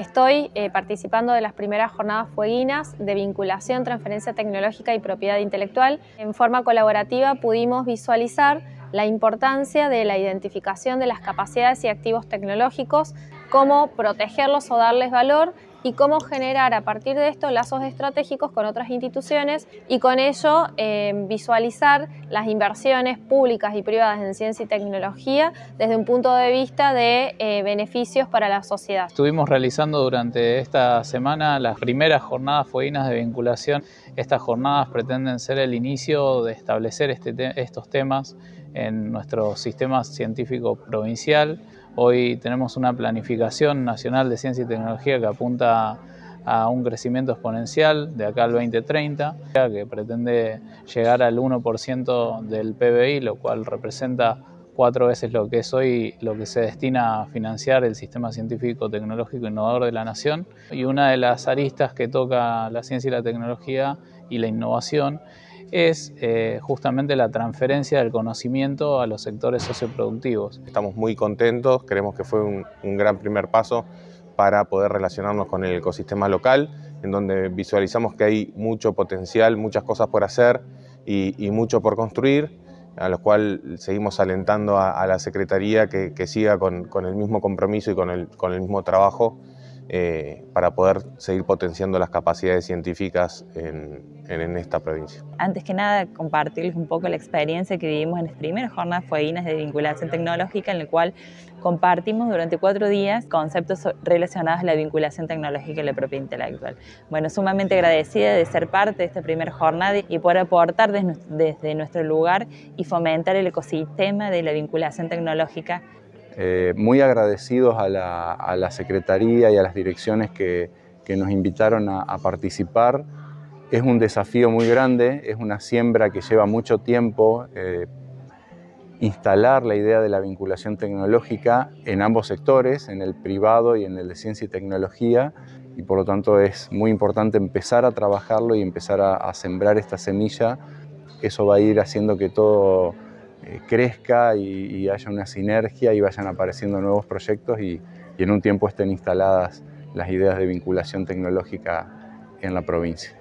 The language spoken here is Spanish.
Estoy eh, participando de las primeras jornadas fueguinas de vinculación, transferencia tecnológica y propiedad intelectual. En forma colaborativa pudimos visualizar la importancia de la identificación de las capacidades y activos tecnológicos, cómo protegerlos o darles valor y cómo generar a partir de esto lazos estratégicos con otras instituciones y con ello eh, visualizar las inversiones públicas y privadas en ciencia y tecnología desde un punto de vista de eh, beneficios para la sociedad. Estuvimos realizando durante esta semana las primeras jornadas fueguinas de vinculación. Estas jornadas pretenden ser el inicio de establecer este estos temas en nuestro sistema científico provincial Hoy tenemos una planificación nacional de ciencia y tecnología que apunta a un crecimiento exponencial de acá al 2030, que pretende llegar al 1% del PBI, lo cual representa cuatro veces lo que es hoy lo que se destina a financiar el sistema científico, tecnológico innovador de la nación. Y una de las aristas que toca la ciencia y la tecnología y la innovación es eh, justamente la transferencia del conocimiento a los sectores socioproductivos. Estamos muy contentos, creemos que fue un, gran primer paso para poder relacionarnos con el ecosistema local, en donde visualizamos que hay mucho potencial, muchas cosas por hacer y, mucho por construir, a lo cual seguimos alentando a, la Secretaría que, siga con, el mismo compromiso y con el mismo trabajo eh, para poder seguir potenciando las capacidades científicas en, esta provincia. Antes que nada, compartirles un poco la experiencia que vivimos en las primeras jornadas INAS de vinculación tecnológica, en la cual compartimos durante cuatro días conceptos relacionados a la vinculación tecnológica y la propia intelectual. Bueno, sumamente agradecida de ser parte de esta primera jornada y poder aportar desde nuestro lugar y fomentar el ecosistema de la vinculación tecnológica eh, muy agradecidos a la, Secretaría y a las direcciones que, nos invitaron a, participar. Es un desafío muy grande, es una siembra que lleva mucho tiempo. Eh, instalar la idea de la vinculación tecnológica en ambos sectores, en el privado y en el de ciencia y tecnología, y por lo tanto es muy importante empezar a trabajarlo y empezar a, a sembrar esta semilla. Eso va a ir haciendo que todo eh, crezca y, haya una sinergia y vayan apareciendo nuevos proyectos y en un tiempo estén instaladas las ideas de vinculación tecnológica en la provincia.